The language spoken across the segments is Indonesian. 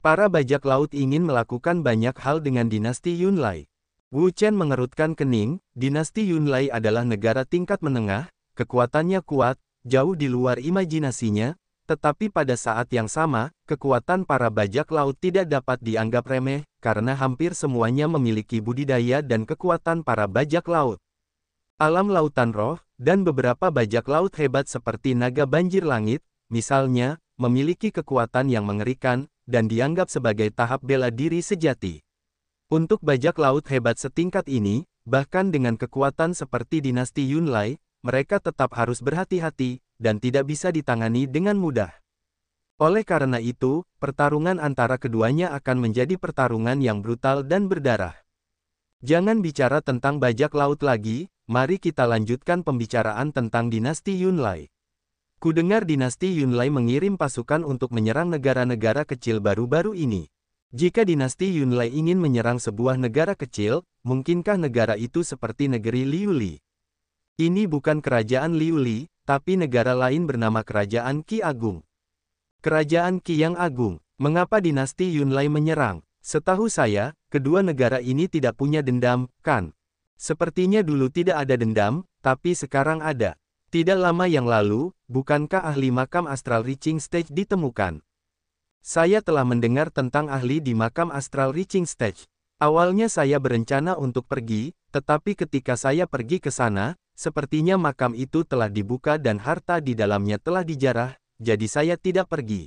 Para bajak laut ingin melakukan banyak hal dengan dinasti Yunlai. Wu Chen mengerutkan kening, dinasti Yunlai adalah negara tingkat menengah, kekuatannya kuat, jauh di luar imajinasinya, tetapi pada saat yang sama, kekuatan para bajak laut tidak dapat dianggap remeh, karena hampir semuanya memiliki budidaya dan kekuatan para bajak laut. Alam lautan roh, dan beberapa bajak laut hebat seperti naga banjir langit, misalnya, memiliki kekuatan yang mengerikan, dan dianggap sebagai tahap bela diri sejati. Untuk bajak laut hebat setingkat ini, bahkan dengan kekuatan seperti dinasti Yunlai, mereka tetap harus berhati-hati, dan tidak bisa ditangani dengan mudah. Oleh karena itu, pertarungan antara keduanya akan menjadi pertarungan yang brutal dan berdarah. Jangan bicara tentang bajak laut lagi, mari kita lanjutkan pembicaraan tentang dinasti Yunlai. Kudengar dinasti Yunlai mengirim pasukan untuk menyerang negara-negara kecil baru-baru ini. Jika dinasti Yunlai ingin menyerang sebuah negara kecil, mungkinkah negara itu seperti negeri Liuli? Ini bukan kerajaan Liuli, tapi negara lain bernama Kerajaan Ki Agung. Kerajaan Ki Yang Agung, mengapa dinasti Yunlai menyerang? Setahu saya, kedua negara ini tidak punya dendam, kan? Sepertinya dulu tidak ada dendam, tapi sekarang ada. Tidak lama yang lalu, bukankah ahli makam astral reaching stage ditemukan? Saya telah mendengar tentang ahli di makam astral reaching stage. Awalnya saya berencana untuk pergi, tetapi ketika saya pergi ke sana, sepertinya makam itu telah dibuka dan harta di dalamnya telah dijarah, jadi saya tidak pergi.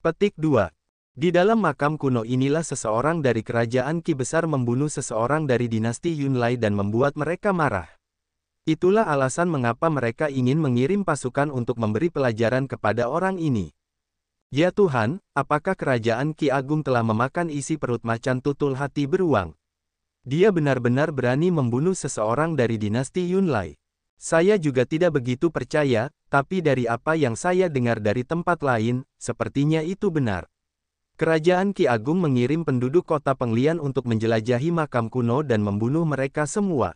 Petik 2. Di dalam makam kuno inilah seseorang dari kerajaan Ki Besar membunuh seseorang dari dinasti Yunlai dan membuat mereka marah. Itulah alasan mengapa mereka ingin mengirim pasukan untuk memberi pelajaran kepada orang ini. Ya Tuhan, apakah kerajaan Ki Agung telah memakan isi perut macan tutul hati beruang? Dia benar-benar berani membunuh seseorang dari dinasti Yunlai. Saya juga tidak begitu percaya, tapi dari apa yang saya dengar dari tempat lain, sepertinya itu benar. Kerajaan Ki Agung mengirim penduduk kota Penglian untuk menjelajahi makam kuno dan membunuh mereka semua.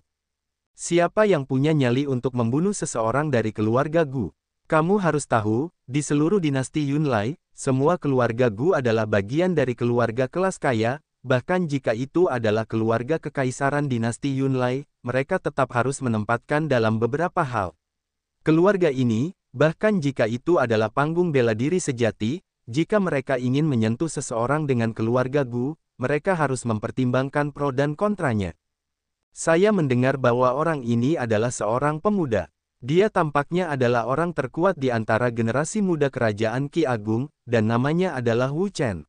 Siapa yang punya nyali untuk membunuh seseorang dari keluarga Gu? Kamu harus tahu, di seluruh dinasti Yunlai, semua keluarga Gu adalah bagian dari keluarga kelas kaya, bahkan jika itu adalah keluarga kekaisaran dinasti Yunlai, mereka tetap harus menempatkan dalam beberapa hal. Keluarga ini, bahkan jika itu adalah panggung bela diri sejati, jika mereka ingin menyentuh seseorang dengan keluarga Gu, mereka harus mempertimbangkan pro dan kontranya. Saya mendengar bahwa orang ini adalah seorang pemuda. Dia tampaknya adalah orang terkuat di antara generasi muda kerajaan Ki Agung, dan namanya adalah Wu Chen.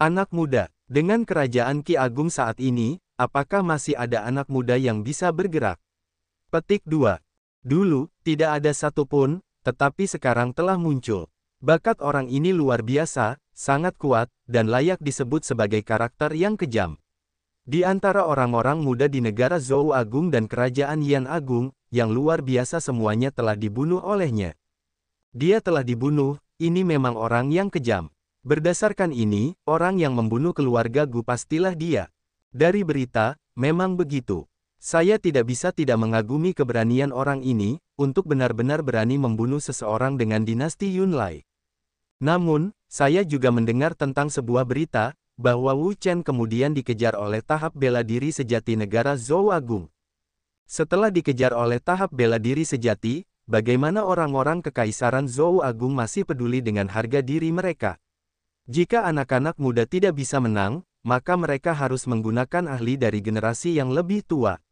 Anak muda, dengan kerajaan Ki Agung saat ini, apakah masih ada anak muda yang bisa bergerak? Petik 2. Dulu, tidak ada satupun, tetapi sekarang telah muncul. Bakat orang ini luar biasa, sangat kuat, dan layak disebut sebagai karakter yang kejam. Di antara orang-orang muda di negara Zhou Agung dan kerajaan Yan Agung, yang luar biasa semuanya telah dibunuh olehnya. Dia telah dibunuh, ini memang orang yang kejam. Berdasarkan ini, orang yang membunuh keluarga Gu pastilah dia. Dari berita, memang begitu. Saya tidak bisa tidak mengagumi keberanian orang ini, untuk benar-benar berani membunuh seseorang dengan dinasti Yunlai. Namun, saya juga mendengar tentang sebuah berita, bahwa Wu Chen kemudian dikejar oleh tahap bela diri sejati negara Zhou Agung. Setelah dikejar oleh tahap bela diri sejati, bagaimana orang-orang kekaisaran Zhou Agung masih peduli dengan harga diri mereka? Jika anak-anak muda tidak bisa menang, maka mereka harus menggunakan ahli dari generasi yang lebih tua.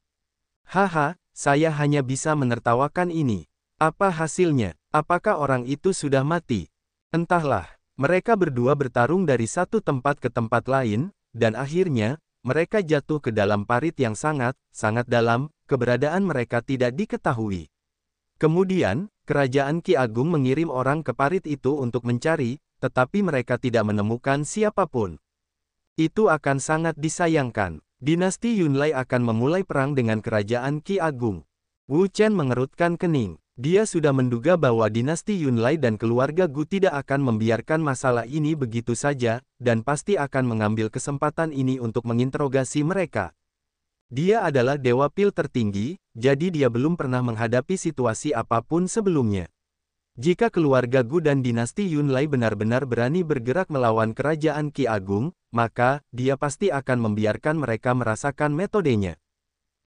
Haha, saya hanya bisa menertawakan ini. Apa hasilnya? Apakah orang itu sudah mati? Entahlah. Mereka berdua bertarung dari satu tempat ke tempat lain, dan akhirnya, mereka jatuh ke dalam parit yang sangat, sangat dalam, keberadaan mereka tidak diketahui. Kemudian, kerajaan Ki Agung mengirim orang ke parit itu untuk mencari, tetapi mereka tidak menemukan siapapun. Itu akan sangat disayangkan. Dinasti Yunlai akan memulai perang dengan kerajaan Ki Agung. Wu Chen mengerutkan kening. Dia sudah menduga bahwa dinasti Yunlai dan keluarga Gu tidak akan membiarkan masalah ini begitu saja, dan pasti akan mengambil kesempatan ini untuk menginterogasi mereka. Dia adalah dewa pil tertinggi, jadi dia belum pernah menghadapi situasi apapun sebelumnya. Jika keluarga Gu dan dinasti Yunlai benar-benar berani bergerak melawan kerajaan Ki Agung, maka dia pasti akan membiarkan mereka merasakan metodenya.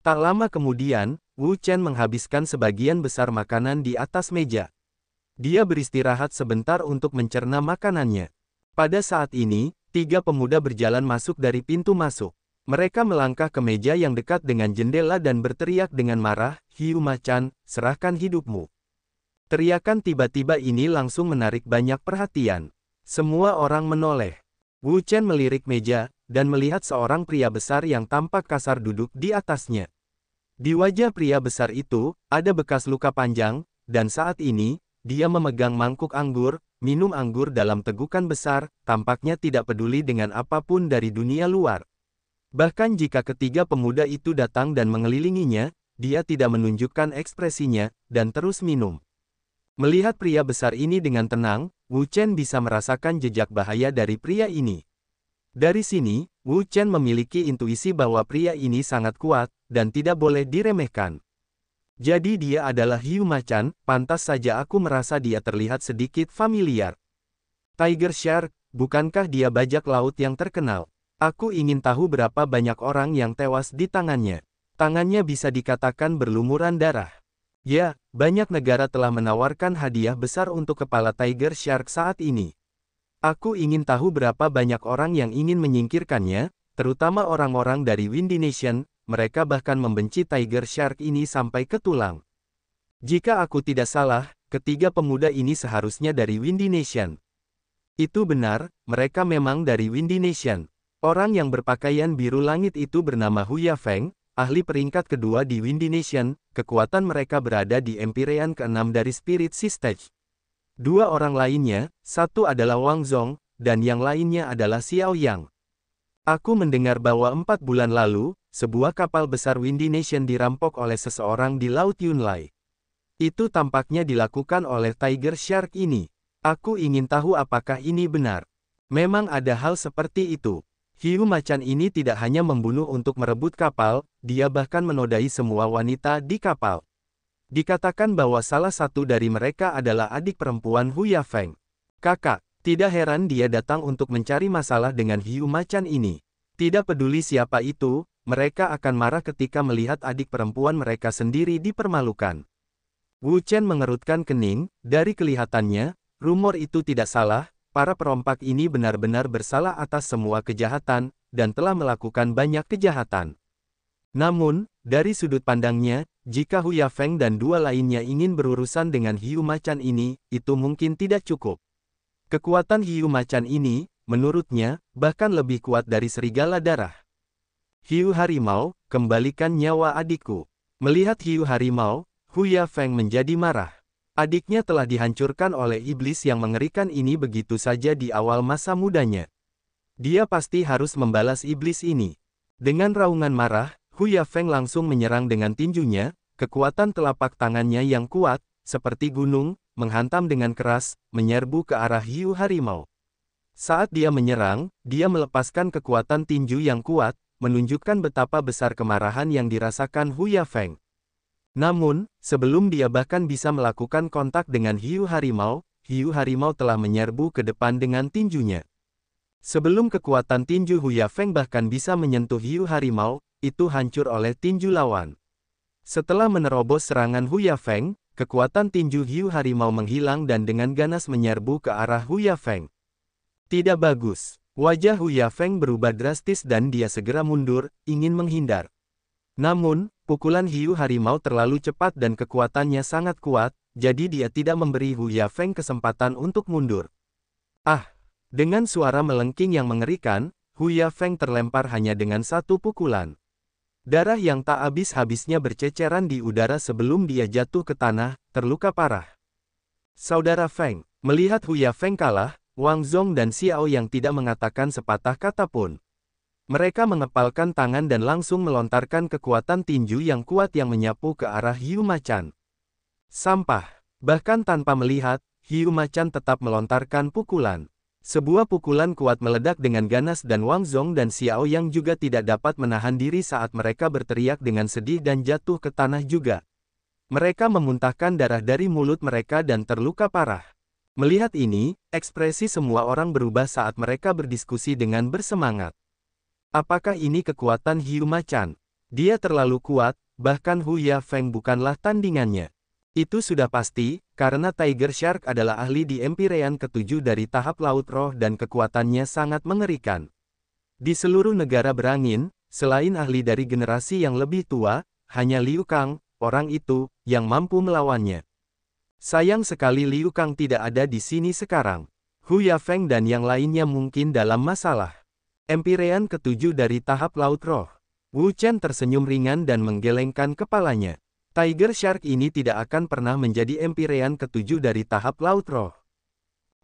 Tak lama kemudian, Wu Chen menghabiskan sebagian besar makanan di atas meja. Dia beristirahat sebentar untuk mencerna makanannya. Pada saat ini, tiga pemuda berjalan masuk dari pintu masuk. Mereka melangkah ke meja yang dekat dengan jendela dan berteriak dengan marah, Hiu Macan, serahkan hidupmu. Teriakan tiba-tiba ini langsung menarik banyak perhatian. Semua orang menoleh. Wu Chen melirik meja, dan melihat seorang pria besar yang tampak kasar duduk di atasnya. Di wajah pria besar itu, ada bekas luka panjang, dan saat ini, dia memegang mangkuk anggur, minum anggur dalam tegukan besar, tampaknya tidak peduli dengan apapun dari dunia luar. Bahkan jika ketiga pemuda itu datang dan mengelilinginya, dia tidak menunjukkan ekspresinya, dan terus minum. Melihat pria besar ini dengan tenang, Wu Chen bisa merasakan jejak bahaya dari pria ini. Dari sini, Wu Chen memiliki intuisi bahwa pria ini sangat kuat, dan tidak boleh diremehkan. Jadi dia adalah hiu macan, pantas saja aku merasa dia terlihat sedikit familiar. Tiger Shark, bukankah dia bajak laut yang terkenal? Aku ingin tahu berapa banyak orang yang tewas di tangannya. Tangannya bisa dikatakan berlumuran darah. Ya, banyak negara telah menawarkan hadiah besar untuk kepala Tiger Shark saat ini. Aku ingin tahu berapa banyak orang yang ingin menyingkirkannya, terutama orang-orang dari Windy Nation, mereka bahkan membenci Tiger Shark ini sampai ke tulang. Jika aku tidak salah, ketiga pemuda ini seharusnya dari Windy Nation. Itu benar, mereka memang dari Windy Nation. Orang yang berpakaian biru langit itu bernama Huya Feng, ahli peringkat kedua di Windy Nation, kekuatan mereka berada di Empyrean ke-6 dari Spirit Stage. Dua orang lainnya, satu adalah Wang Zong, dan yang lainnya adalah Xiao Yang. Aku mendengar bahwa empat bulan lalu, sebuah kapal besar Windy Nation dirampok oleh seseorang di Laut Yunlai. Itu tampaknya dilakukan oleh Tiger Shark ini. Aku ingin tahu apakah ini benar. Memang ada hal seperti itu. Hiu macan ini tidak hanya membunuh untuk merebut kapal, dia bahkan menodai semua wanita di kapal. Dikatakan bahwa salah satu dari mereka adalah adik perempuan Huya Feng. Kakak, tidak heran dia datang untuk mencari masalah dengan hiu macan ini. Tidak peduli siapa itu, mereka akan marah ketika melihat adik perempuan mereka sendiri dipermalukan. Wu Chen mengerutkan kening, dari kelihatannya, rumor itu tidak salah, para perompak ini benar-benar bersalah atas semua kejahatan, dan telah melakukan banyak kejahatan. Namun, dari sudut pandangnya, jika Huya Feng dan dua lainnya ingin berurusan dengan hiu macan ini, itu mungkin tidak cukup. Kekuatan hiu macan ini, menurutnya, bahkan lebih kuat dari serigala darah. Hiu harimau, kembalikan nyawa adikku. Melihat hiu harimau, Huya Feng menjadi marah. Adiknya telah dihancurkan oleh iblis yang mengerikan ini begitu saja di awal masa mudanya. Dia pasti harus membalas iblis ini. Dengan raungan marah, Huya Feng langsung menyerang dengan tinjunya, kekuatan telapak tangannya yang kuat, seperti gunung, menghantam dengan keras, menyerbu ke arah hiu harimau. Saat dia menyerang, dia melepaskan kekuatan tinju yang kuat, menunjukkan betapa besar kemarahan yang dirasakan Huya Feng. Namun, sebelum dia bahkan bisa melakukan kontak dengan hiu harimau, hiu harimau telah menyerbu ke depan dengan tinjunya. Sebelum kekuatan tinju Huya Feng bahkan bisa menyentuh hiu harimau, itu hancur oleh tinju lawan. Setelah menerobos serangan Huya Feng, kekuatan tinju hiu harimau menghilang dan dengan ganas menyerbu ke arah Huya Feng. Tidak bagus. Wajah Huya Feng berubah drastis dan dia segera mundur, ingin menghindar. Namun, pukulan hiu harimau terlalu cepat dan kekuatannya sangat kuat, jadi dia tidak memberi Huya Feng kesempatan untuk mundur. Ah, dengan suara melengking yang mengerikan, Huya Feng terlempar hanya dengan satu pukulan. Darah yang tak habis-habisnya berceceran di udara sebelum dia jatuh ke tanah, terluka parah. Saudara Feng, melihat Huya Feng kalah, Wang Zhong dan Xiao yang tidak mengatakan sepatah kata pun. Mereka mengepalkan tangan dan langsung melontarkan kekuatan tinju yang kuat yang menyapu ke arah Hiu Macan. Sampah, bahkan tanpa melihat, Hiu Macan tetap melontarkan pukulan. Sebuah pukulan kuat meledak dengan ganas dan Wang Zhong dan Xiao yang juga tidak dapat menahan diri saat mereka berteriak dengan sedih dan jatuh ke tanah juga. Mereka memuntahkan darah dari mulut mereka dan terluka parah. Melihat ini, ekspresi semua orang berubah saat mereka berdiskusi dengan bersemangat. Apakah ini kekuatan Hiu Macan? Dia terlalu kuat, bahkan Hu Ya Feng bukanlah tandingannya. Itu sudah pasti, karena Tiger Shark adalah ahli di empirean ketujuh dari tahap laut roh dan kekuatannya sangat mengerikan. Di seluruh negara berangin, selain ahli dari generasi yang lebih tua, hanya Liu Kang, orang itu, yang mampu melawannya. Sayang sekali Liu Kang tidak ada di sini sekarang. Hu Yafeng dan yang lainnya mungkin dalam masalah. Empirean ketujuh dari tahap laut roh. Wu Chen tersenyum ringan dan menggelengkan kepalanya. Tiger Shark ini tidak akan pernah menjadi empirean ketujuh dari tahap Laut Roh.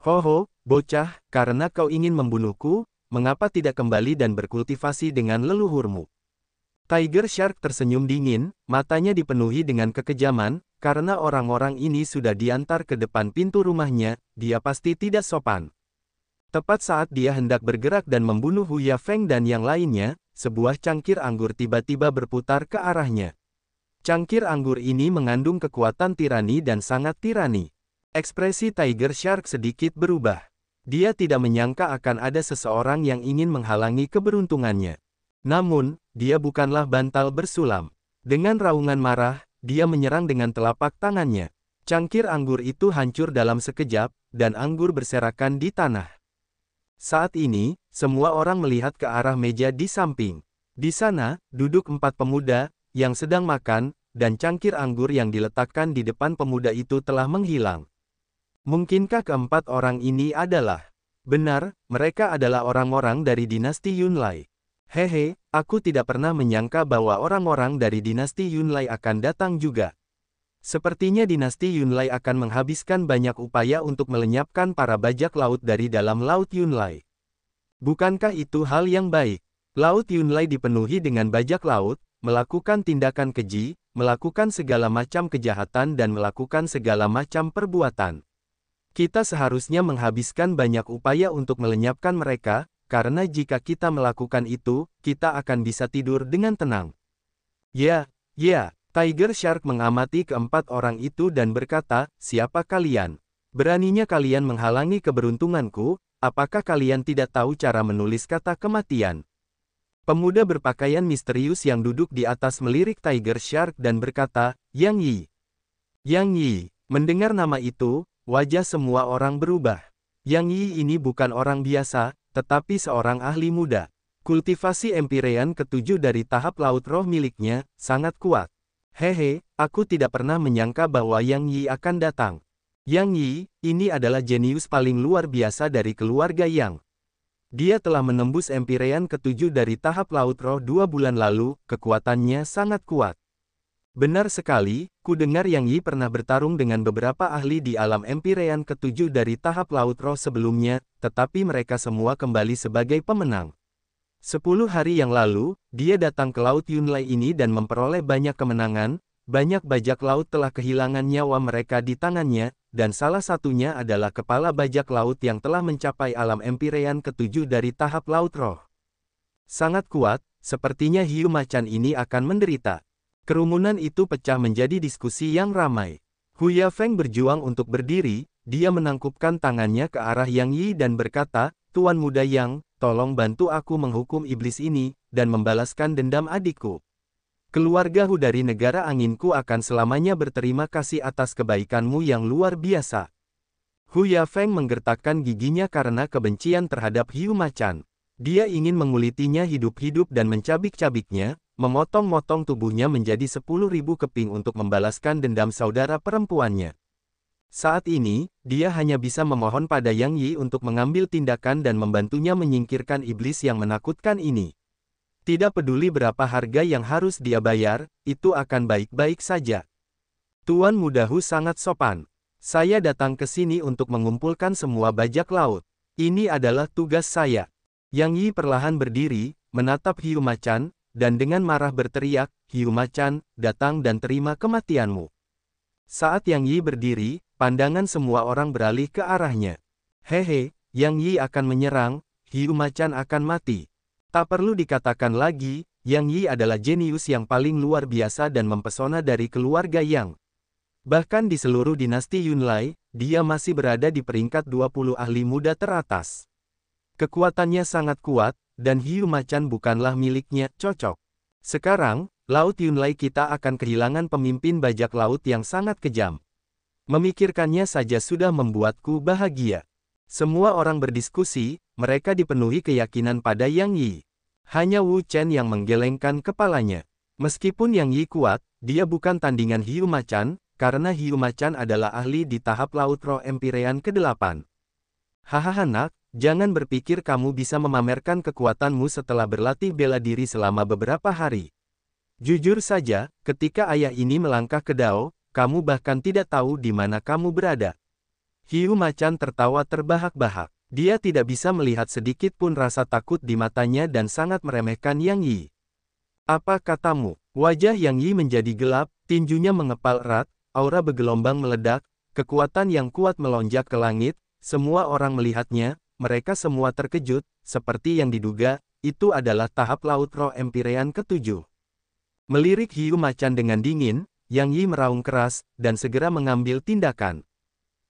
Hoho, bocah, karena kau ingin membunuhku, mengapa tidak kembali dan berkultivasi dengan leluhurmu? Tiger Shark tersenyum dingin, matanya dipenuhi dengan kekejaman, karena orang-orang ini sudah diantar ke depan pintu rumahnya, dia pasti tidak sopan. Tepat saat dia hendak bergerak dan membunuh Huya Feng dan yang lainnya, sebuah cangkir anggur tiba-tiba berputar ke arahnya. Cangkir anggur ini mengandung kekuatan tirani dan sangat tirani. Ekspresi Tiger Shark sedikit berubah. Dia tidak menyangka akan ada seseorang yang ingin menghalangi keberuntungannya. Namun, dia bukanlah bantal bersulam. Dengan raungan marah, dia menyerang dengan telapak tangannya. Cangkir anggur itu hancur dalam sekejap, dan anggur berserakan di tanah. Saat ini, semua orang melihat ke arah meja di samping. Di sana, duduk empat pemuda, yang sedang makan, dan cangkir anggur yang diletakkan di depan pemuda itu telah menghilang. Mungkinkah keempat orang ini adalah? Benar, mereka adalah orang-orang dari dinasti Yunlai. Hehe, aku tidak pernah menyangka bahwa orang-orang dari dinasti Yunlai akan datang juga. Sepertinya dinasti Yunlai akan menghabiskan banyak upaya untuk melenyapkan para bajak laut dari dalam Laut Yunlai. Bukankah itu hal yang baik? Laut Yunlai dipenuhi dengan bajak laut, melakukan tindakan keji, melakukan segala macam kejahatan dan melakukan segala macam perbuatan. Kita seharusnya menghabiskan banyak upaya untuk melenyapkan mereka, karena jika kita melakukan itu, kita akan bisa tidur dengan tenang. Ya, ya, Tiger Shark mengamati keempat orang itu dan berkata, siapa kalian? Beraninya kalian menghalangi keberuntunganku, apakah kalian tidak tahu cara menulis kata kematian? Pemuda berpakaian misterius yang duduk di atas melirik Tiger Shark dan berkata, Yang Yi. Yang Yi, mendengar nama itu, wajah semua orang berubah. Yang Yi ini bukan orang biasa, tetapi seorang ahli muda. Kultivasi empirean ketujuh dari tahap laut roh miliknya, sangat kuat. Hehe, aku tidak pernah menyangka bahwa Yang Yi akan datang. Yang Yi, ini adalah jenius paling luar biasa dari keluarga Yang. Dia telah menembus Empirean ketujuh dari tahap Laut Roh dua bulan lalu, kekuatannya sangat kuat. Benar sekali, ku dengar Yang Yi pernah bertarung dengan beberapa ahli di alam Empirean ketujuh dari tahap Laut Roh sebelumnya, tetapi mereka semua kembali sebagai pemenang. Sepuluh hari yang lalu, dia datang ke Laut Yunlai ini dan memperoleh banyak kemenangan, banyak bajak laut telah kehilangan nyawa mereka di tangannya, dan salah satunya adalah kepala bajak laut yang telah mencapai alam empirean ketujuh dari tahap laut roh. Sangat kuat, sepertinya hiu macan ini akan menderita. Kerumunan itu pecah menjadi diskusi yang ramai. Huya Feng berjuang untuk berdiri, dia menangkupkan tangannya ke arah Yang Yi dan berkata, Tuan Muda Yang, tolong bantu aku menghukum iblis ini, dan membalaskan dendam adikku. Keluarga Hu dari negara anginku akan selamanya berterima kasih atas kebaikanmu yang luar biasa. Hu Yafeng menggertakkan giginya karena kebencian terhadap Hiu Macan. Dia ingin mengulitinya hidup-hidup dan mencabik-cabiknya, memotong-motong tubuhnya menjadi sepuluh ribu keping untuk membalaskan dendam saudara perempuannya. Saat ini, dia hanya bisa memohon pada Yang Yi untuk mengambil tindakan dan membantunya menyingkirkan iblis yang menakutkan ini. Tidak peduli berapa harga yang harus dia bayar, itu akan baik-baik saja. Tuan Mudahu sangat sopan. Saya datang ke sini untuk mengumpulkan semua bajak laut. Ini adalah tugas saya. Yang Yi perlahan berdiri, menatap hiu macan, dan dengan marah berteriak, hiu macan, datang dan terima kematianmu. Saat Yang Yi berdiri, pandangan semua orang beralih ke arahnya. Hehe, Yang Yi akan menyerang, hiu macan akan mati. Tak perlu dikatakan lagi, Yang Yi adalah jenius yang paling luar biasa dan mempesona dari keluarga Yang. Bahkan di seluruh dinasti Yunlai, dia masih berada di peringkat 20 ahli muda teratas. Kekuatannya sangat kuat, dan hiu macan bukanlah miliknya, cocok. Sekarang, Laut Yunlai kita akan kehilangan pemimpin bajak laut yang sangat kejam. Memikirkannya saja sudah membuatku bahagia. Semua orang berdiskusi, mereka dipenuhi keyakinan pada Yang Yi. Hanya Wu Chen yang menggelengkan kepalanya. Meskipun Yang Yi kuat, dia bukan tandingan Hiu Macan, karena Hiu Macan adalah ahli di tahap Laut Roh Empirean ke-8. Hahaha nak, jangan berpikir kamu bisa memamerkan kekuatanmu setelah berlatih bela diri selama beberapa hari. Jujur saja, ketika ayah ini melangkah ke Dao, kamu bahkan tidak tahu di mana kamu berada. Hiu macan tertawa terbahak-bahak. Dia tidak bisa melihat sedikit pun rasa takut di matanya dan sangat meremehkan Yang Yi. Apa katamu? Wajah Yang Yi menjadi gelap, tinjunya mengepal erat, aura bergelombang meledak, kekuatan yang kuat melonjak ke langit, semua orang melihatnya, mereka semua terkejut, seperti yang diduga, itu adalah tahap laut roh empirean ketujuh. Melirik hiu macan dengan dingin, Yang Yi meraung keras, dan segera mengambil tindakan.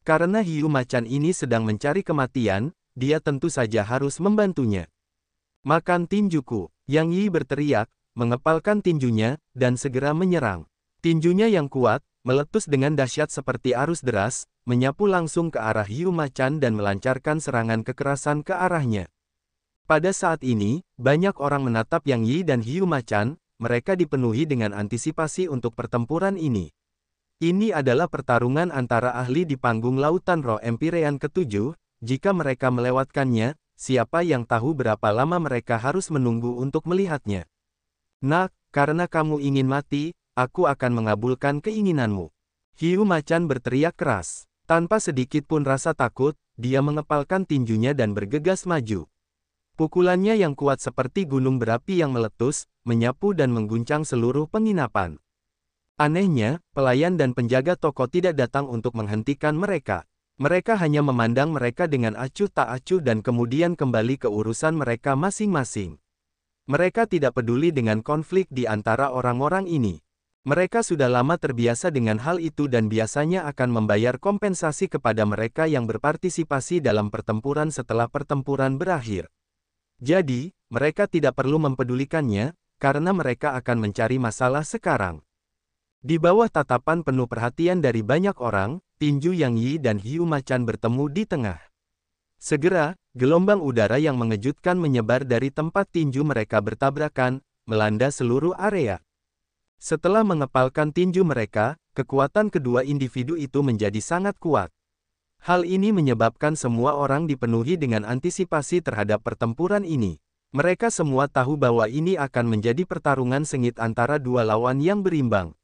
Karena hiu macan ini sedang mencari kematian, dia tentu saja harus membantunya. Makan tinjuku, Yang Yi berteriak, mengepalkan tinjunya, dan segera menyerang. Tinjunya yang kuat, meletus dengan dahsyat seperti arus deras, menyapu langsung ke arah hiu macan dan melancarkan serangan kekerasan ke arahnya. Pada saat ini, banyak orang menatap Yang Yi dan hiu macan, mereka dipenuhi dengan antisipasi untuk pertempuran ini. Ini adalah pertarungan antara ahli di panggung lautan roh Empirean ketujuh, jika mereka melewatkannya, siapa yang tahu berapa lama mereka harus menunggu untuk melihatnya. Nah, karena kamu ingin mati, aku akan mengabulkan keinginanmu. Hiu macan berteriak keras. Tanpa sedikit pun rasa takut, dia mengepalkan tinjunya dan bergegas maju. Pukulannya yang kuat seperti gunung berapi yang meletus, menyapu dan mengguncang seluruh penginapan. Anehnya, pelayan dan penjaga toko tidak datang untuk menghentikan mereka. Mereka hanya memandang mereka dengan acuh tak acuh dan kemudian kembali ke urusan mereka masing-masing. Mereka tidak peduli dengan konflik di antara orang-orang ini. Mereka sudah lama terbiasa dengan hal itu dan biasanya akan membayar kompensasi kepada mereka yang berpartisipasi dalam pertempuran setelah pertempuran berakhir. Jadi, mereka tidak perlu mempedulikannya, karena mereka akan mencari masalah sekarang. Di bawah tatapan penuh perhatian dari banyak orang, tinju Yang Yi dan hiu macan bertemu di tengah. Segera, gelombang udara yang mengejutkan menyebar dari tempat tinju mereka bertabrakan, melanda seluruh area. Setelah mengepalkan tinju mereka, kekuatan kedua individu itu menjadi sangat kuat. Hal ini menyebabkan semua orang dipenuhi dengan antisipasi terhadap pertempuran ini. Mereka semua tahu bahwa ini akan menjadi pertarungan sengit antara dua lawan yang berimbang.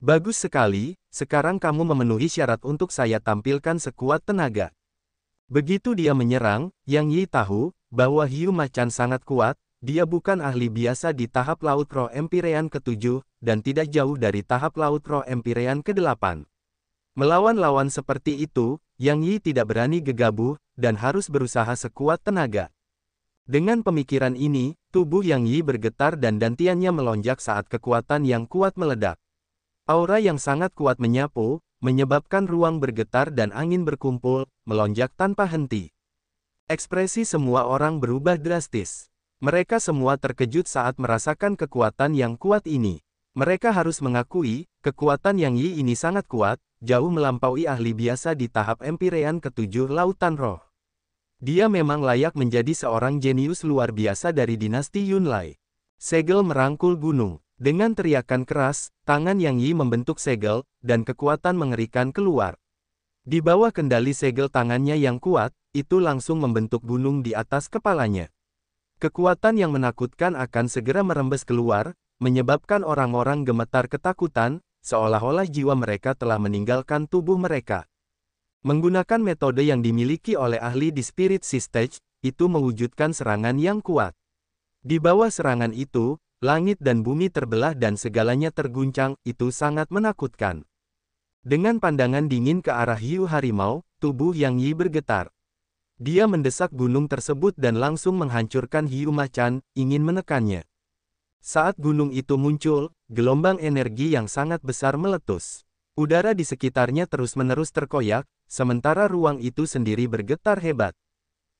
Bagus sekali, sekarang kamu memenuhi syarat untuk saya tampilkan sekuat tenaga. Begitu dia menyerang, Yang Yi tahu, bahwa hiu macan sangat kuat, dia bukan ahli biasa di tahap Laut Roh Empirean ke-7, dan tidak jauh dari tahap Laut Roh Empirean ke-8. Melawan lawan seperti itu, Yang Yi tidak berani gegabah, dan harus berusaha sekuat tenaga. Dengan pemikiran ini, tubuh Yang Yi bergetar dan dantiannya melonjak saat kekuatan yang kuat meledak. Aura yang sangat kuat menyapu, menyebabkan ruang bergetar dan angin berkumpul, melonjak tanpa henti. Ekspresi semua orang berubah drastis. Mereka semua terkejut saat merasakan kekuatan yang kuat ini. Mereka harus mengakui, kekuatan yang Yi ini sangat kuat, jauh melampaui ahli biasa di tahap empirean ketujuh lautan roh. Dia memang layak menjadi seorang jenius luar biasa dari dinasti Yunlai. Segel merangkul gunung. Dengan teriakan keras, tangan Yang Yi membentuk segel, dan kekuatan mengerikan keluar. Di bawah kendali segel tangannya yang kuat, itu langsung membentuk gunung di atas kepalanya. Kekuatan yang menakutkan akan segera merembes keluar, menyebabkan orang-orang gemetar ketakutan, seolah-olah jiwa mereka telah meninggalkan tubuh mereka. Menggunakan metode yang dimiliki oleh ahli di Spirit Sistage, itu mewujudkan serangan yang kuat. Di bawah serangan itu, Langit dan bumi terbelah dan segalanya terguncang, itu sangat menakutkan. Dengan pandangan dingin ke arah hiu harimau, tubuh Yang Yi bergetar. Dia mendesak gunung tersebut dan langsung menghancurkan hiu macan, ingin menekannya. Saat gunung itu muncul, gelombang energi yang sangat besar meletus. Udara di sekitarnya terus-menerus terkoyak, sementara ruang itu sendiri bergetar hebat.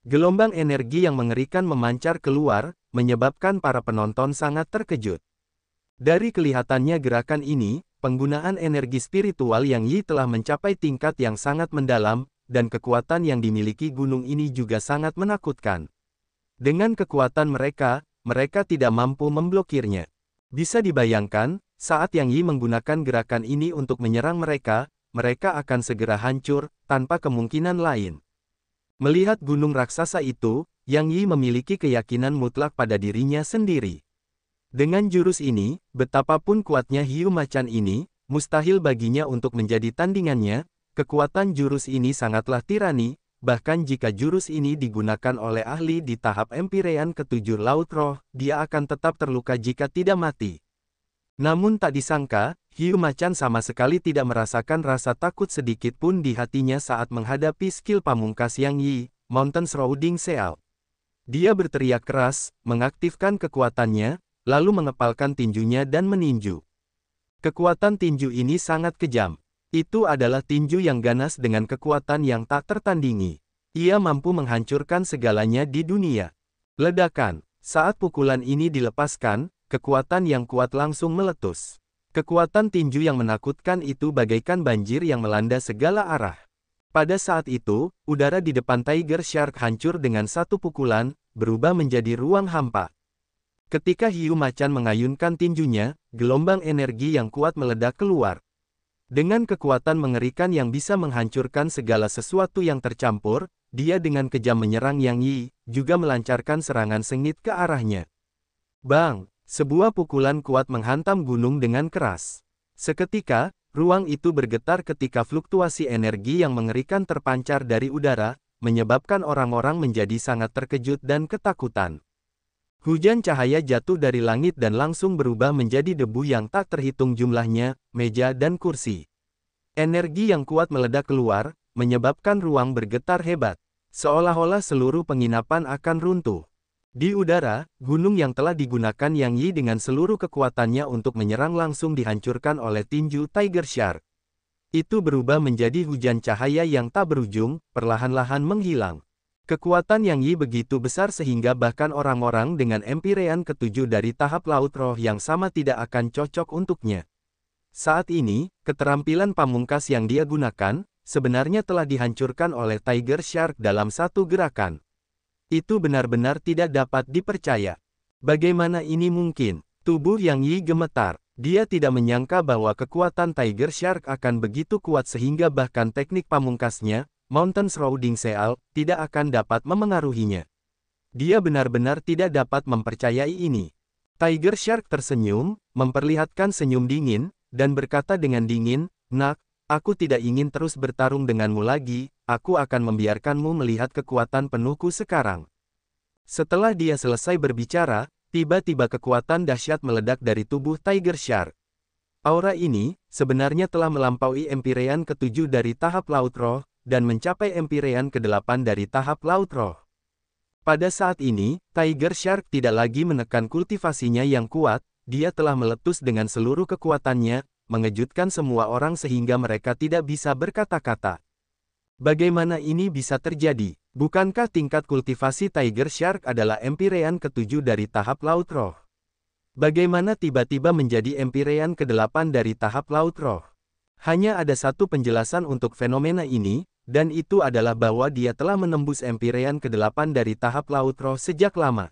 Gelombang energi yang mengerikan memancar keluar, menyebabkan para penonton sangat terkejut. Dari kelihatannya gerakan ini, penggunaan energi spiritual yang Yi telah mencapai tingkat yang sangat mendalam, dan kekuatan yang dimiliki gunung ini juga sangat menakutkan. Dengan kekuatan mereka, mereka tidak mampu memblokirnya. Bisa dibayangkan, saat Yang Yi menggunakan gerakan ini untuk menyerang mereka, mereka akan segera hancur, tanpa kemungkinan lain. Melihat gunung raksasa itu, Yang Yi memiliki keyakinan mutlak pada dirinya sendiri. Dengan jurus ini, betapapun kuatnya hiu macan ini, mustahil baginya untuk menjadi tandingannya, kekuatan jurus ini sangatlah tirani, bahkan jika jurus ini digunakan oleh ahli di tahap empirean ketujuh laut roh, dia akan tetap terluka jika tidak mati. Namun tak disangka, Hiu macan sama sekali tidak merasakan rasa takut sedikit pun di hatinya saat menghadapi skill pamungkas Yang Yi, Mountain Shrouding Seal. Dia berteriak keras, mengaktifkan kekuatannya, lalu mengepalkan tinjunya dan meninju. Kekuatan tinju ini sangat kejam. Itu adalah tinju yang ganas dengan kekuatan yang tak tertandingi. Ia mampu menghancurkan segalanya di dunia. Ledakan, saat pukulan ini dilepaskan, kekuatan yang kuat langsung meletus. Kekuatan tinju yang menakutkan itu bagaikan banjir yang melanda segala arah. Pada saat itu, udara di depan Tiger Shark hancur dengan satu pukulan, berubah menjadi ruang hampa. Ketika hiu macan mengayunkan tinjunya, gelombang energi yang kuat meledak keluar. Dengan kekuatan mengerikan yang bisa menghancurkan segala sesuatu yang tercampur, dia dengan kejam menyerang Yang Yi, juga melancarkan serangan sengit ke arahnya. Bang! Sebuah pukulan kuat menghantam gunung dengan keras. Seketika, ruang itu bergetar ketika fluktuasi energi yang mengerikan terpancar dari udara, menyebabkan orang-orang menjadi sangat terkejut dan ketakutan. Hujan cahaya jatuh dari langit dan langsung berubah menjadi debu yang tak terhitung jumlahnya, meja dan kursi. Energi yang kuat meledak keluar, menyebabkan ruang bergetar hebat. Seolah-olah seluruh penginapan akan runtuh. Di udara, gunung yang telah digunakan Yang Yi dengan seluruh kekuatannya untuk menyerang langsung dihancurkan oleh tinju Tiger Shark. Itu berubah menjadi hujan cahaya yang tak berujung, perlahan-lahan menghilang. Kekuatan Yang Yi begitu besar sehingga bahkan orang-orang dengan empirean ketujuh dari tahap laut roh yang sama tidak akan cocok untuknya. Saat ini, keterampilan pamungkas yang dia gunakan, sebenarnya telah dihancurkan oleh Tiger Shark dalam satu gerakan. Itu benar-benar tidak dapat dipercaya. Bagaimana ini mungkin? Tubuh Yang Yi gemetar. Dia tidak menyangka bahwa kekuatan Tiger Shark akan begitu kuat sehingga bahkan teknik pamungkasnya, Mountain Shrouding Seal, tidak akan dapat memengaruhinya. Dia benar-benar tidak dapat mempercayai ini. Tiger Shark tersenyum, memperlihatkan senyum dingin, dan berkata dengan dingin, Nak, Aku tidak ingin terus bertarung denganmu lagi, aku akan membiarkanmu melihat kekuatan penuhku sekarang. Setelah dia selesai berbicara, tiba-tiba kekuatan dahsyat meledak dari tubuh Tiger Shark. Aura ini, sebenarnya telah melampaui empirean ketujuh dari tahap Laut Roh, dan mencapai empirean kedelapan dari tahap Laut Roh. Pada saat ini, Tiger Shark tidak lagi menekan kultivasinya yang kuat, dia telah meletus dengan seluruh kekuatannya, mengejutkan semua orang sehingga mereka tidak bisa berkata-kata. Bagaimana ini bisa terjadi? Bukankah tingkat kultivasi Tiger Shark adalah empirean ketujuh dari tahap laut roh? Bagaimana tiba-tiba menjadi empirean kedelapan dari tahap laut roh? Hanya ada satu penjelasan untuk fenomena ini, dan itu adalah bahwa dia telah menembus empirean kedelapan dari tahap laut roh sejak lama.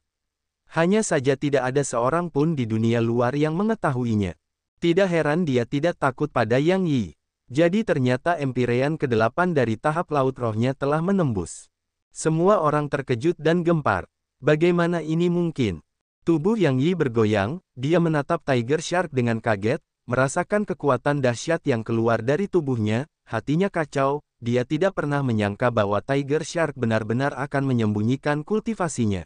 Hanya saja tidak ada seorang pun di dunia luar yang mengetahuinya. Tidak heran dia tidak takut pada Yang Yi. Jadi ternyata empirean ke ke-8 dari tahap laut rohnya telah menembus. Semua orang terkejut dan gempar. Bagaimana ini mungkin? Tubuh Yang Yi bergoyang, dia menatap Tiger Shark dengan kaget, merasakan kekuatan dahsyat yang keluar dari tubuhnya, hatinya kacau, dia tidak pernah menyangka bahwa Tiger Shark benar-benar akan menyembunyikan kultivasinya.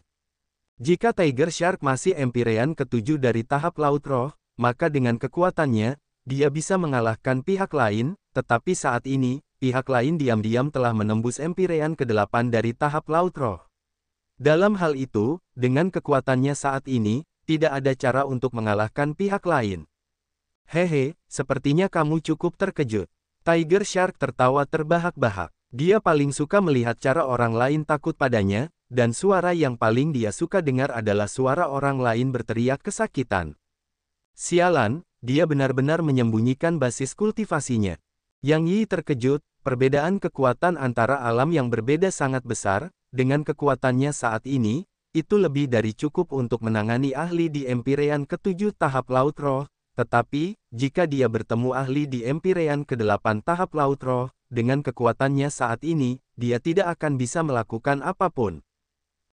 Jika Tiger Shark masih empirean ketujuh dari tahap laut roh, maka dengan kekuatannya, dia bisa mengalahkan pihak lain, tetapi saat ini, pihak lain diam-diam telah menembus empirean ke-8 dari tahap Laut Roh. Dalam hal itu, dengan kekuatannya saat ini, tidak ada cara untuk mengalahkan pihak lain. Hehe, sepertinya kamu cukup terkejut. Tiger Shark tertawa terbahak-bahak. Dia paling suka melihat cara orang lain takut padanya, dan suara yang paling dia suka dengar adalah suara orang lain berteriak kesakitan. Sialan, dia benar-benar menyembunyikan basis kultivasinya. Yang Yi terkejut, perbedaan kekuatan antara alam yang berbeda sangat besar, dengan kekuatannya saat ini, itu lebih dari cukup untuk menangani ahli di empirean ketujuh tahap laut roh, tetapi, jika dia bertemu ahli di empirean kedelapan tahap laut roh, dengan kekuatannya saat ini, dia tidak akan bisa melakukan apapun.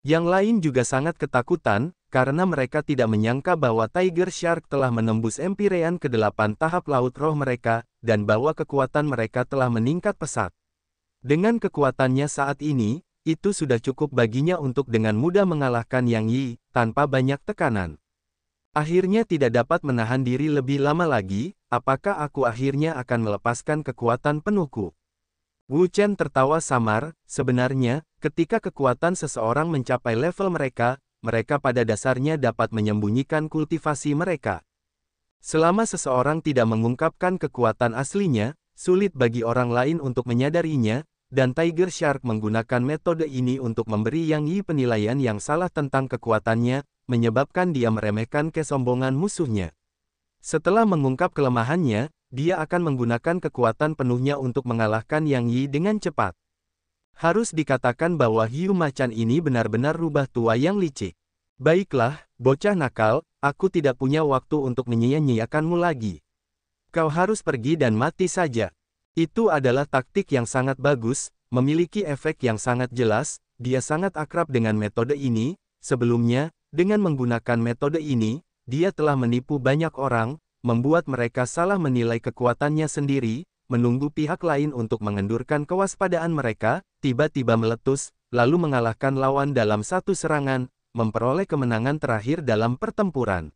Yang lain juga sangat ketakutan, karena mereka tidak menyangka bahwa Tiger Shark telah menembus empirean ke delapan tahap laut roh mereka, dan bahwa kekuatan mereka telah meningkat pesat. Dengan kekuatannya saat ini, itu sudah cukup baginya untuk dengan mudah mengalahkan Yang Yi, tanpa banyak tekanan. Akhirnya tidak dapat menahan diri lebih lama lagi, apakah aku akhirnya akan melepaskan kekuatan penuhku? Wu Chen tertawa samar, sebenarnya, ketika kekuatan seseorang mencapai level mereka, mereka pada dasarnya dapat menyembunyikan kultivasi mereka. Selama seseorang tidak mengungkapkan kekuatan aslinya, sulit bagi orang lain untuk menyadarinya, dan Tiger Shark menggunakan metode ini untuk memberi Yang Yi penilaian yang salah tentang kekuatannya, menyebabkan dia meremehkan kesombongan musuhnya. Setelah mengungkap kelemahannya, dia akan menggunakan kekuatan penuhnya untuk mengalahkan Yang Yi dengan cepat. Harus dikatakan bahwa hiu macan ini benar-benar rubah tua yang licik. Baiklah, bocah nakal, aku tidak punya waktu untuk menyia-nyiakanmu lagi. Kau harus pergi dan mati saja. Itu adalah taktik yang sangat bagus, memiliki efek yang sangat jelas, dia sangat akrab dengan metode ini, sebelumnya, dengan menggunakan metode ini, dia telah menipu banyak orang, membuat mereka salah menilai kekuatannya sendiri, menunggu pihak lain untuk mengendurkan kewaspadaan mereka, tiba-tiba meletus, lalu mengalahkan lawan dalam satu serangan, memperoleh kemenangan terakhir dalam pertempuran.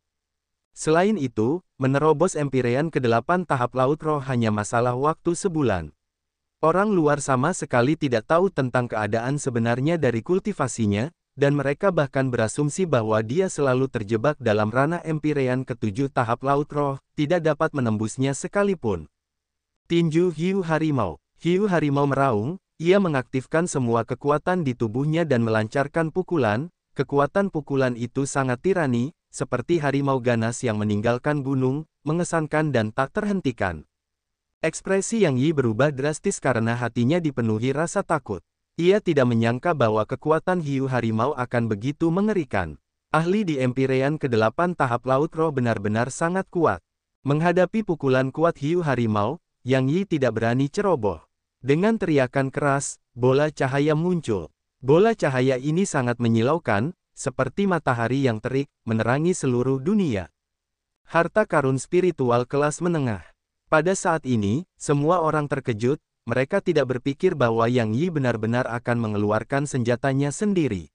Selain itu, menerobos Empirean ke-8 tahap laut roh hanya masalah waktu sebulan. Orang luar sama sekali tidak tahu tentang keadaan sebenarnya dari kultivasinya, dan mereka bahkan berasumsi bahwa dia selalu terjebak dalam ranah Empirean ketujuh tahap laut roh, tidak dapat menembusnya sekalipun. Tinju Hiu Harimau. Hiu Harimau meraung, ia mengaktifkan semua kekuatan di tubuhnya dan melancarkan pukulan, kekuatan pukulan itu sangat tirani, seperti harimau ganas yang meninggalkan gunung, mengesankan dan tak terhentikan. Ekspresi Yang Yi berubah drastis karena hatinya dipenuhi rasa takut. Ia tidak menyangka bahwa kekuatan hiu harimau akan begitu mengerikan. Ahli di Empirean ke-8 tahap Laut Roh benar-benar sangat kuat. Menghadapi pukulan kuat hiu harimau, yang Yi tidak berani ceroboh. Dengan teriakan keras, bola cahaya muncul. Bola cahaya ini sangat menyilaukan, seperti matahari yang terik, menerangi seluruh dunia. Harta karun spiritual kelas menengah. Pada saat ini, semua orang terkejut, mereka tidak berpikir bahwa Yang Yi benar-benar akan mengeluarkan senjatanya sendiri.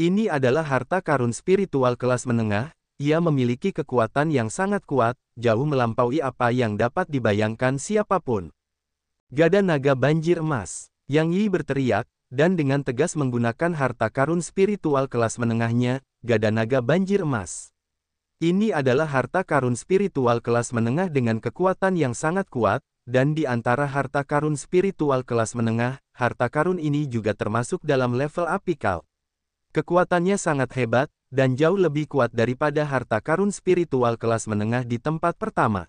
Ini adalah harta karun spiritual kelas menengah, ia memiliki kekuatan yang sangat kuat, jauh melampaui apa yang dapat dibayangkan siapapun. Gada naga banjir emas, Yang Yi berteriak, dan dengan tegas menggunakan harta karun spiritual kelas menengahnya, gada naga banjir emas. Ini adalah harta karun spiritual kelas menengah dengan kekuatan yang sangat kuat, dan di antara harta karun spiritual kelas menengah, harta karun ini juga termasuk dalam level apikal. Kekuatannya sangat hebat, dan jauh lebih kuat daripada harta karun spiritual kelas menengah di tempat pertama.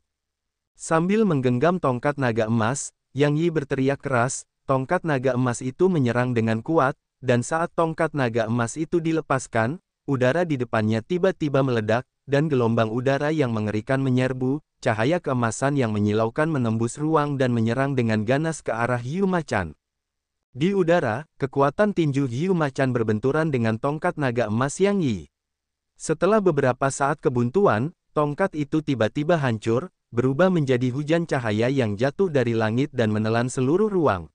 Sambil menggenggam tongkat naga emas, Yang Yi berteriak keras, tongkat naga emas itu menyerang dengan kuat, dan saat tongkat naga emas itu dilepaskan, udara di depannya tiba-tiba meledak, dan gelombang udara yang mengerikan menyerbu, cahaya keemasan yang menyilaukan menembus ruang dan menyerang dengan ganas ke arah Yu Macan. Di udara, kekuatan tinju Hiu Macan berbenturan dengan tongkat naga emas Yang Yi. Setelah beberapa saat kebuntuan, tongkat itu tiba-tiba hancur, berubah menjadi hujan cahaya yang jatuh dari langit dan menelan seluruh ruang.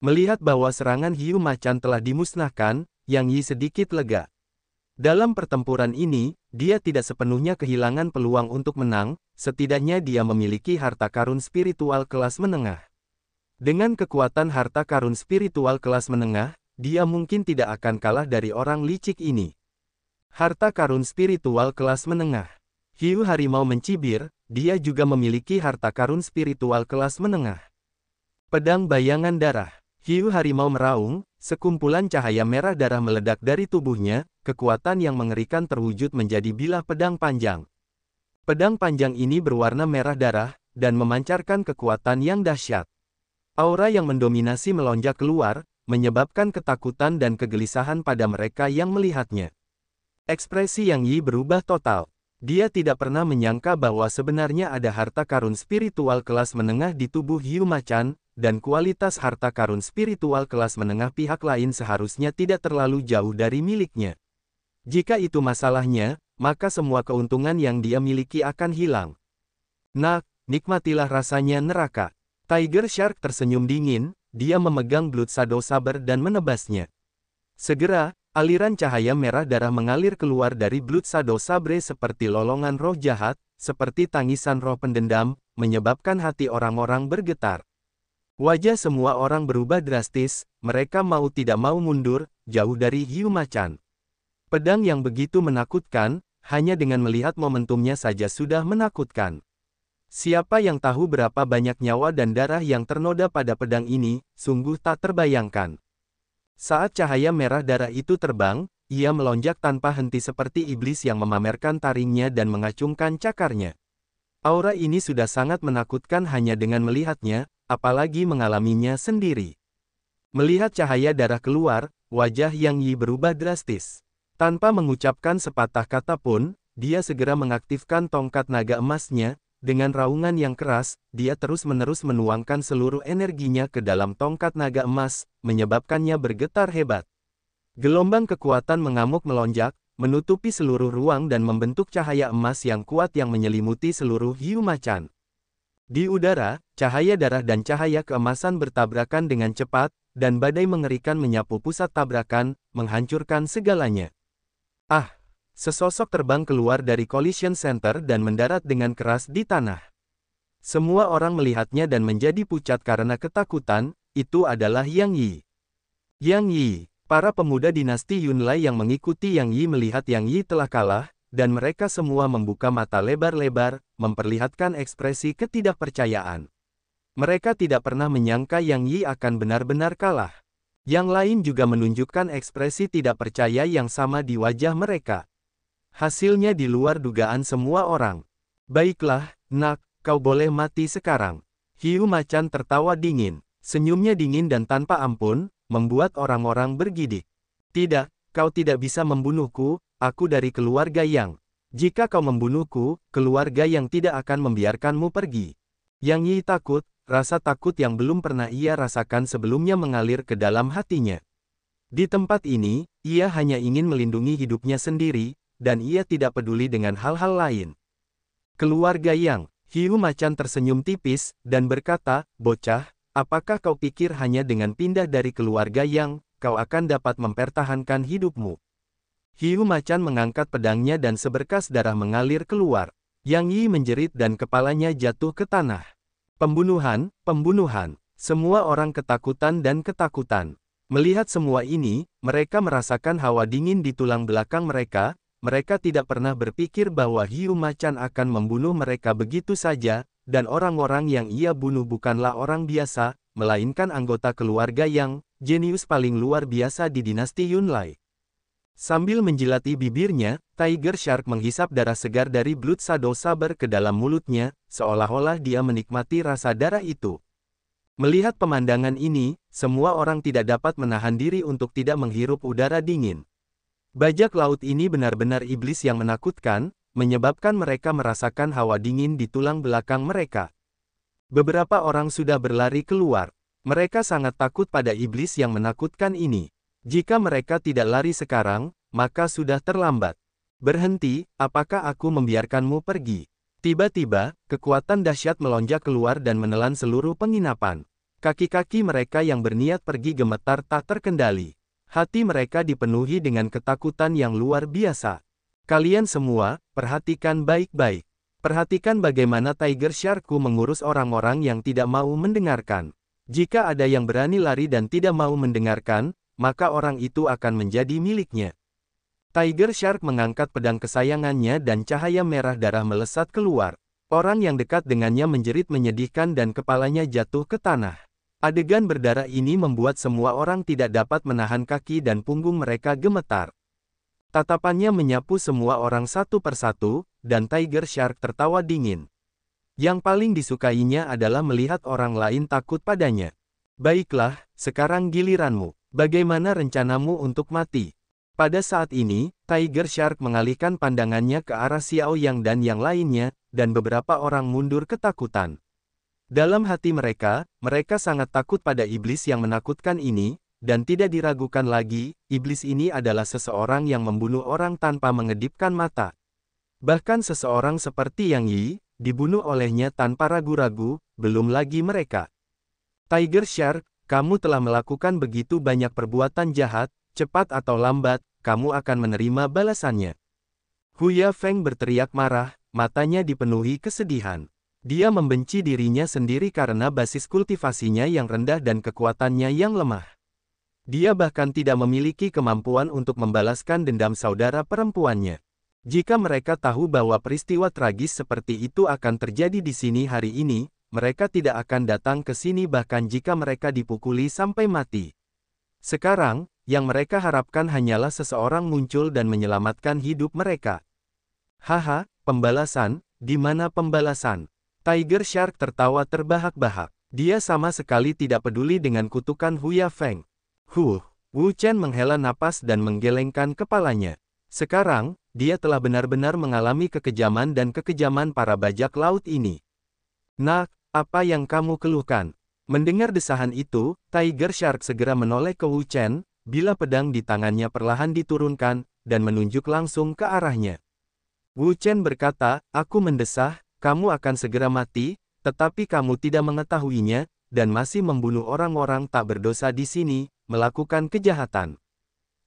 Melihat bahwa serangan hiu macan telah dimusnahkan, Yang Yi sedikit lega. Dalam pertempuran ini, dia tidak sepenuhnya kehilangan peluang untuk menang, setidaknya dia memiliki harta karun spiritual kelas menengah. Dengan kekuatan harta karun spiritual kelas menengah, dia mungkin tidak akan kalah dari orang licik ini. Harta karun spiritual kelas menengah. Hiu harimau mencibir, dia juga memiliki harta karun spiritual kelas menengah. Pedang bayangan darah. Hiu harimau meraung, sekumpulan cahaya merah darah meledak dari tubuhnya, kekuatan yang mengerikan terwujud menjadi bilah pedang panjang. Pedang panjang ini berwarna merah darah, dan memancarkan kekuatan yang dahsyat. Aura yang mendominasi melonjak keluar, menyebabkan ketakutan dan kegelisahan pada mereka yang melihatnya. Ekspresi Yang Yi berubah total. Dia tidak pernah menyangka bahwa sebenarnya ada harta karun spiritual kelas menengah di tubuh Hiu Macan, dan kualitas harta karun spiritual kelas menengah pihak lain seharusnya tidak terlalu jauh dari miliknya. Jika itu masalahnya, maka semua keuntungan yang dia miliki akan hilang. Nah, nikmatilah rasanya neraka. Tiger Shark tersenyum dingin, dia memegang Blood Shadow Saber dan menebasnya. Segera, aliran cahaya merah darah mengalir keluar dari Blood Shadow Sabre seperti lolongan roh jahat, seperti tangisan roh pendendam, menyebabkan hati orang-orang bergetar. Wajah semua orang berubah drastis, mereka mau tidak mau mundur, jauh dari hiu macan. Pedang yang begitu menakutkan, hanya dengan melihat momentumnya saja sudah menakutkan. Siapa yang tahu berapa banyak nyawa dan darah yang ternoda pada pedang ini, sungguh tak terbayangkan. Saat cahaya merah darah itu terbang, ia melonjak tanpa henti seperti iblis yang memamerkan taringnya dan mengacungkan cakarnya. Aura ini sudah sangat menakutkan hanya dengan melihatnya, apalagi mengalaminya sendiri. Melihat cahaya darah keluar, wajah Yang Yi berubah drastis. Tanpa mengucapkan sepatah kata pun, dia segera mengaktifkan tongkat naga emasnya, dengan raungan yang keras, dia terus-menerus menuangkan seluruh energinya ke dalam tongkat naga emas, menyebabkannya bergetar hebat. Gelombang kekuatan mengamuk melonjak, menutupi seluruh ruang dan membentuk cahaya emas yang kuat yang menyelimuti seluruh hiu macan. Di udara, cahaya darah dan cahaya keemasan bertabrakan dengan cepat, dan badai mengerikan menyapu pusat tabrakan, menghancurkan segalanya. Ah! Sesosok terbang keluar dari collision center dan mendarat dengan keras di tanah. Semua orang melihatnya dan menjadi pucat karena ketakutan, itu adalah Yang Yi. Yang Yi, para pemuda dinasti Yunlai yang mengikuti Yang Yi melihat Yang Yi telah kalah, dan mereka semua membuka mata lebar-lebar, memperlihatkan ekspresi ketidakpercayaan. Mereka tidak pernah menyangka Yang Yi akan benar-benar kalah. Yang lain juga menunjukkan ekspresi tidak percaya yang sama di wajah mereka. Hasilnya di luar dugaan semua orang. Baiklah, nak, kau boleh mati sekarang. Hiu macan tertawa dingin. Senyumnya dingin dan tanpa ampun, membuat orang-orang bergidik. Tidak, kau tidak bisa membunuhku, aku dari keluarga yang. Jika kau membunuhku, keluarga yang tidak akan membiarkanmu pergi. Yang Yi takut, rasa takut yang belum pernah ia rasakan sebelumnya mengalir ke dalam hatinya. Di tempat ini, ia hanya ingin melindungi hidupnya sendiri, dan ia tidak peduli dengan hal-hal lain. Keluarga Yang, Hiu Macan tersenyum tipis, dan berkata, Bocah, apakah kau pikir hanya dengan pindah dari keluarga Yang, kau akan dapat mempertahankan hidupmu? Hiu Macan mengangkat pedangnya dan seberkas darah mengalir keluar. Yang Yi menjerit dan kepalanya jatuh ke tanah. Pembunuhan, pembunuhan. Semua orang ketakutan dan ketakutan. Melihat semua ini, mereka merasakan hawa dingin di tulang belakang mereka, mereka tidak pernah berpikir bahwa hiu macan akan membunuh mereka begitu saja, dan orang-orang yang ia bunuh bukanlah orang biasa, melainkan anggota keluarga yang, jenius paling luar biasa di dinasti Yunlai. Sambil menjilati bibirnya, Tiger Shark menghisap darah segar dari Blood Shadow Saber ke dalam mulutnya, seolah-olah dia menikmati rasa darah itu. Melihat pemandangan ini, semua orang tidak dapat menahan diri untuk tidak menghirup udara dingin. Bajak laut ini benar-benar iblis yang menakutkan, menyebabkan mereka merasakan hawa dingin di tulang belakang mereka. Beberapa orang sudah berlari keluar. Mereka sangat takut pada iblis yang menakutkan ini. Jika mereka tidak lari sekarang, maka sudah terlambat. Berhenti, apakah aku membiarkanmu pergi? Tiba-tiba, kekuatan dahsyat melonjak keluar dan menelan seluruh penginapan. Kaki-kaki mereka yang berniat pergi gemetar tak terkendali. Hati mereka dipenuhi dengan ketakutan yang luar biasa. Kalian semua, perhatikan baik-baik. Perhatikan bagaimana Tiger Sharku mengurus orang-orang yang tidak mau mendengarkan. Jika ada yang berani lari dan tidak mau mendengarkan, maka orang itu akan menjadi miliknya. Tiger Shark mengangkat pedang kesayangannya dan cahaya merah darah melesat keluar. Orang yang dekat dengannya menjerit menyedihkan dan kepalanya jatuh ke tanah. Adegan berdarah ini membuat semua orang tidak dapat menahan kaki dan punggung mereka gemetar. Tatapannya menyapu semua orang satu persatu, dan Tiger Shark tertawa dingin. Yang paling disukainya adalah melihat orang lain takut padanya. Baiklah, sekarang giliranmu. Bagaimana rencanamu untuk mati? Pada saat ini, Tiger Shark mengalihkan pandangannya ke arah Xiao Yang dan yang lainnya, dan beberapa orang mundur ketakutan. Dalam hati mereka, mereka sangat takut pada iblis yang menakutkan ini, dan tidak diragukan lagi, iblis ini adalah seseorang yang membunuh orang tanpa mengedipkan mata. Bahkan seseorang seperti Yang Yi, dibunuh olehnya tanpa ragu-ragu, belum lagi mereka. Tiger Shark, kamu telah melakukan begitu banyak perbuatan jahat, cepat atau lambat, kamu akan menerima balasannya. Huya Feng berteriak marah, matanya dipenuhi kesedihan. Dia membenci dirinya sendiri karena basis kultivasinya yang rendah dan kekuatannya yang lemah. Dia bahkan tidak memiliki kemampuan untuk membalaskan dendam saudara perempuannya. Jika mereka tahu bahwa peristiwa tragis seperti itu akan terjadi di sini hari ini, mereka tidak akan datang ke sini bahkan jika mereka dipukuli sampai mati. Sekarang, yang mereka harapkan hanyalah seseorang muncul dan menyelamatkan hidup mereka. Haha, pembalasan, di mana pembalasan? Tiger Shark tertawa terbahak-bahak. Dia sama sekali tidak peduli dengan kutukan Huya Feng. Huh, Wu Chen menghela napas dan menggelengkan kepalanya. Sekarang, dia telah benar-benar mengalami kekejaman dan kekejaman para bajak laut ini. Nah, apa yang kamu keluhkan? Mendengar desahan itu, Tiger Shark segera menoleh ke Wu Chen, bila pedang di tangannya perlahan diturunkan, dan menunjuk langsung ke arahnya. Wu Chen berkata, aku mendesah, kamu akan segera mati, tetapi kamu tidak mengetahuinya, dan masih membunuh orang-orang tak berdosa di sini, melakukan kejahatan.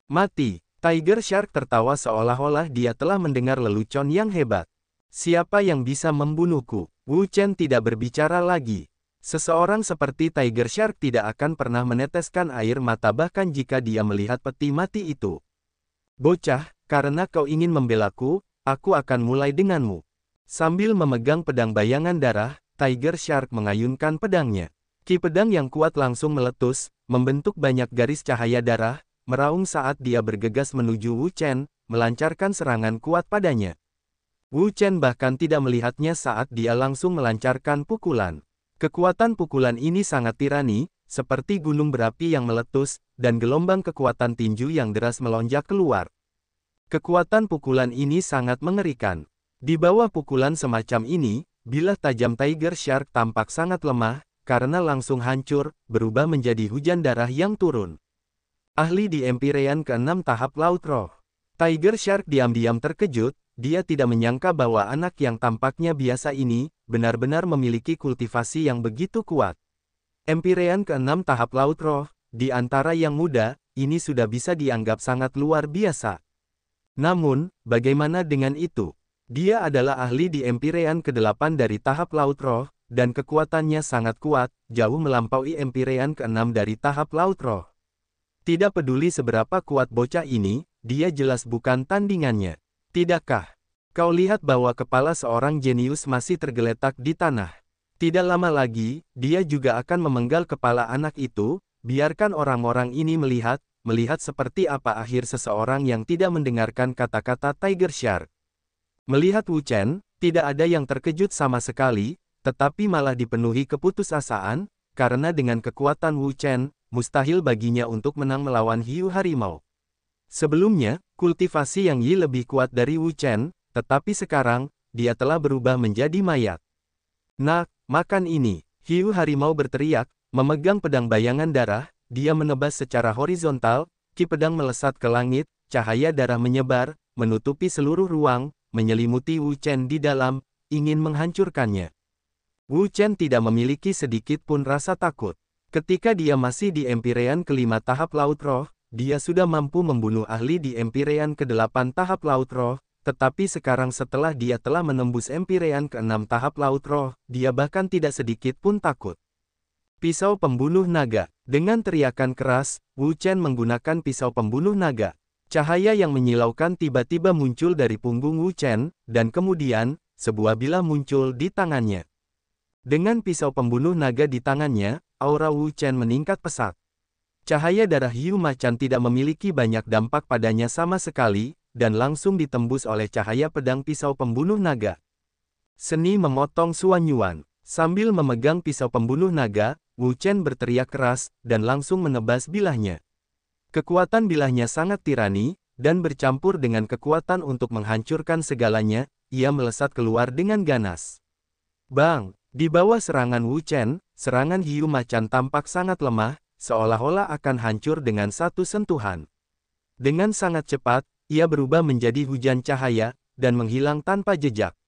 Mati, Tiger Shark tertawa seolah-olah dia telah mendengar lelucon yang hebat. Siapa yang bisa membunuhku? Wu Chen tidak berbicara lagi. Seseorang seperti Tiger Shark tidak akan pernah meneteskan air mata bahkan jika dia melihat peti mati itu. Bocah, karena kau ingin membelaku, aku akan mulai denganmu. Sambil memegang pedang bayangan darah, Tiger Shark mengayunkan pedangnya. Ki pedang yang kuat langsung meletus, membentuk banyak garis cahaya darah, meraung saat dia bergegas menuju Wu Chen, melancarkan serangan kuat padanya. Wu Chen bahkan tidak melihatnya saat dia langsung melancarkan pukulan. Kekuatan pukulan ini sangat tirani, seperti gunung berapi yang meletus, dan gelombang kekuatan tinju yang deras melonjak keluar. Kekuatan pukulan ini sangat mengerikan. Di bawah pukulan semacam ini, bilah tajam Tiger Shark tampak sangat lemah, karena langsung hancur, berubah menjadi hujan darah yang turun. Ahli di Empyrean ke-6 tahap Laut Roh. Tiger Shark diam-diam terkejut, dia tidak menyangka bahwa anak yang tampaknya biasa ini, benar-benar memiliki kultivasi yang begitu kuat. Empyrean ke-6 tahap Laut Roh, di antara yang muda, ini sudah bisa dianggap sangat luar biasa. Namun, bagaimana dengan itu? Dia adalah ahli di Empyrean ke-8 dari tahap Laut Roh, dan kekuatannya sangat kuat, jauh melampaui Empyrean ke-6 dari tahap Laut Roh. Tidak peduli seberapa kuat bocah ini, dia jelas bukan tandingannya. Tidakkah? Kau lihat bahwa kepala seorang jenius masih tergeletak di tanah. Tidak lama lagi, dia juga akan memenggal kepala anak itu, biarkan orang-orang ini melihat, melihat seperti apa akhir seseorang yang tidak mendengarkan kata-kata Tiger Shark. Melihat Wu Chen, tidak ada yang terkejut sama sekali, tetapi malah dipenuhi keputusasaan, karena dengan kekuatan Wu Chen, mustahil baginya untuk menang melawan hiu harimau. Sebelumnya, kultivasi Yang Yi lebih kuat dari Wu Chen, tetapi sekarang, dia telah berubah menjadi mayat. Nah, makan ini, hiu harimau berteriak, memegang pedang bayangan darah, dia menebas secara horizontal, ki pedang melesat ke langit, cahaya darah menyebar, menutupi seluruh ruang, menyelimuti Wu Chen di dalam, ingin menghancurkannya. Wu Chen tidak memiliki sedikit pun rasa takut. Ketika dia masih di Empirean kelima tahap Laut Roh, dia sudah mampu membunuh ahli di Empirean ke-8 tahap Laut Roh, tetapi sekarang setelah dia telah menembus empirean ke-6 tahap laut roh, dia bahkan tidak sedikit pun takut. Pisau pembunuh naga. Dengan teriakan keras, Wu Chen menggunakan pisau pembunuh naga. Cahaya yang menyilaukan tiba-tiba muncul dari punggung Wu Chen, dan kemudian, sebuah bilah muncul di tangannya. Dengan pisau pembunuh naga di tangannya, aura Wu Chen meningkat pesat. Cahaya darah hiu macan tidak memiliki banyak dampak padanya sama sekali, dan langsung ditembus oleh cahaya pedang pisau pembunuh naga. Seni memotong Suan Yuan. Sambil memegang pisau pembunuh naga, Wu Chen berteriak keras, dan langsung menebas bilahnya. Kekuatan bilahnya sangat tirani, dan bercampur dengan kekuatan untuk menghancurkan segalanya, ia melesat keluar dengan ganas. Bang, di bawah serangan Wu Chen, serangan hiu macan tampak sangat lemah, seolah-olah akan hancur dengan satu sentuhan. Dengan sangat cepat, ia berubah menjadi hujan cahaya, dan menghilang tanpa jejak.